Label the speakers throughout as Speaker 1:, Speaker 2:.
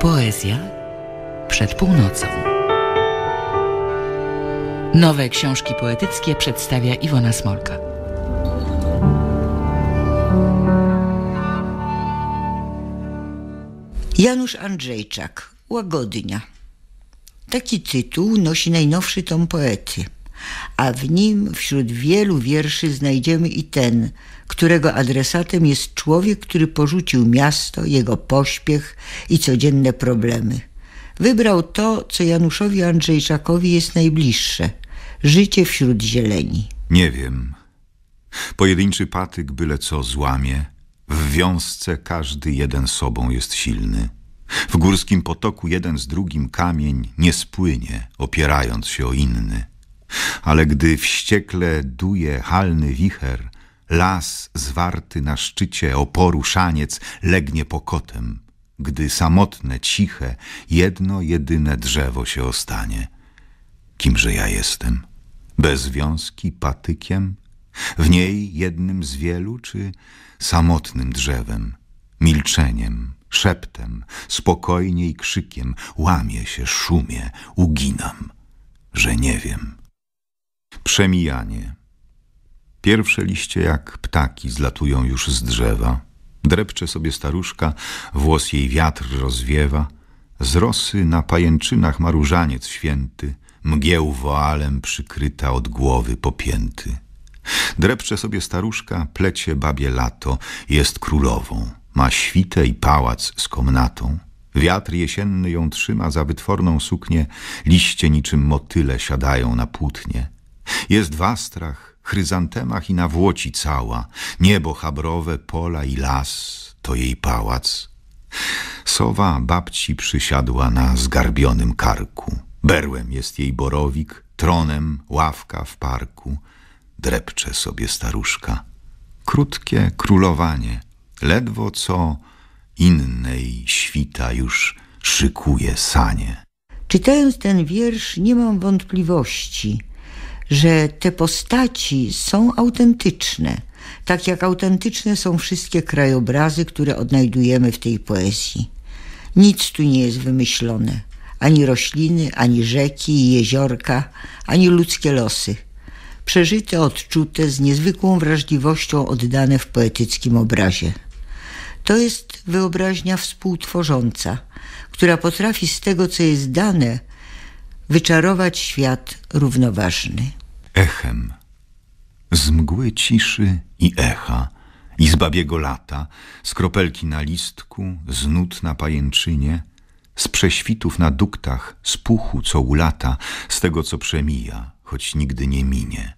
Speaker 1: Poezja przed północą. Nowe książki poetyckie przedstawia Iwona Smolka. Janusz Andrzejczak, Łagodnia. Taki tytuł nosi najnowszy tom poety – a w nim wśród wielu wierszy znajdziemy i ten, którego adresatem jest człowiek, który porzucił miasto, jego pośpiech i codzienne problemy. Wybrał to, co Januszowi Andrzejczakowi jest najbliższe życie wśród zieleni.
Speaker 2: Nie wiem. Pojedynczy patyk byle co złamie. W wiązce każdy jeden sobą jest silny. W górskim potoku jeden z drugim kamień nie spłynie, opierając się o inny ale gdy wściekle duje halny wicher, las zwarty na szczycie oporu szaniec legnie pokotem, gdy samotne, ciche, jedno jedyne drzewo się ostanie. Kimże ja jestem? Bez związki patykiem? W niej jednym z wielu, czy samotnym drzewem, milczeniem, szeptem, spokojnie i krzykiem, łamie się, szumie, uginam, że nie wiem, Przemijanie. Pierwsze liście jak ptaki zlatują już z drzewa. Drepcze sobie staruszka, włos jej wiatr rozwiewa. Z rosy na pajęczynach ma różaniec święty, mgieł woalem przykryta od głowy popięty. Drepcze sobie staruszka, plecie babie lato, jest królową. Ma świtę i pałac z komnatą. Wiatr jesienny ją trzyma za wytworną suknię, liście niczym motyle siadają na płótnie. Jest w astrach, chryzantemach i na włoci cała. Niebo habrowe, pola i las to jej pałac. Sowa babci przysiadła na zgarbionym karku. Berłem jest jej borowik, tronem ławka w parku. Drepcze sobie staruszka. Krótkie królowanie, ledwo co innej świta już szykuje sanie.
Speaker 1: Czytając ten wiersz nie mam wątpliwości, że te postaci są autentyczne, tak jak autentyczne są wszystkie krajobrazy, które odnajdujemy w tej poezji. Nic tu nie jest wymyślone, ani rośliny, ani rzeki i jeziorka, ani ludzkie losy. Przeżyte, odczute, z niezwykłą wrażliwością oddane w poetyckim obrazie. To jest wyobraźnia współtworząca, która potrafi z tego, co jest dane, wyczarować świat równoważny
Speaker 2: echem. Z mgły ciszy i echa, i z babiego lata, z kropelki na listku, z nut na pajęczynie, z prześwitów na duktach, z puchu, co ulata, z tego, co przemija, choć nigdy nie minie.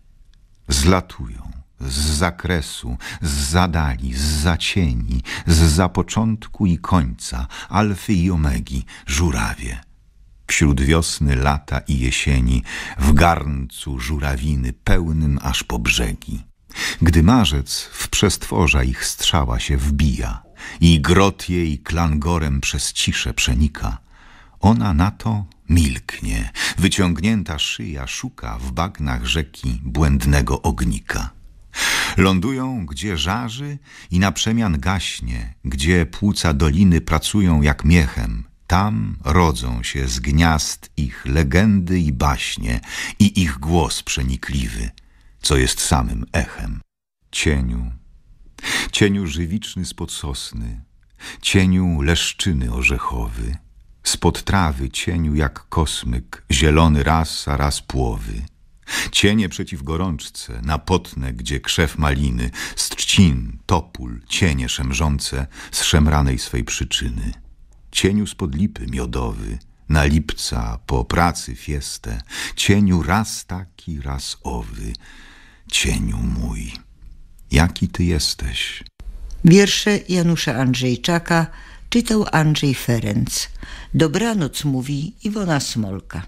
Speaker 2: Zlatują z zakresu, z zadali, z zacieni, z zapoczątku i końca, alfy i omegi, żurawie – wśród wiosny, lata i jesieni, w garncu żurawiny pełnym aż po brzegi. Gdy marzec w przestworza ich strzała się wbija i grot jej klangorem przez ciszę przenika, ona na to milknie, wyciągnięta szyja szuka w bagnach rzeki błędnego ognika. Lądują, gdzie żarzy i na przemian gaśnie, gdzie płuca doliny pracują jak miechem, tam rodzą się z gniazd ich legendy i baśnie i ich głos przenikliwy, co jest samym echem. Cieniu, cieniu żywiczny spod sosny, cieniu leszczyny orzechowy, spod trawy cieniu jak kosmyk, zielony raz, a raz płowy. Cienie przeciw gorączce, na potne, gdzie krzew maliny, z trzcin, topul, cienie szemrzące z szemranej swej przyczyny cieniu spod lipy miodowy, na lipca po pracy fiestę, cieniu raz taki, raz owy, cieniu mój, jaki ty jesteś.
Speaker 1: Wiersze Janusza Andrzejczaka czytał Andrzej Ferenc. Dobranoc mówi Iwona Smolka.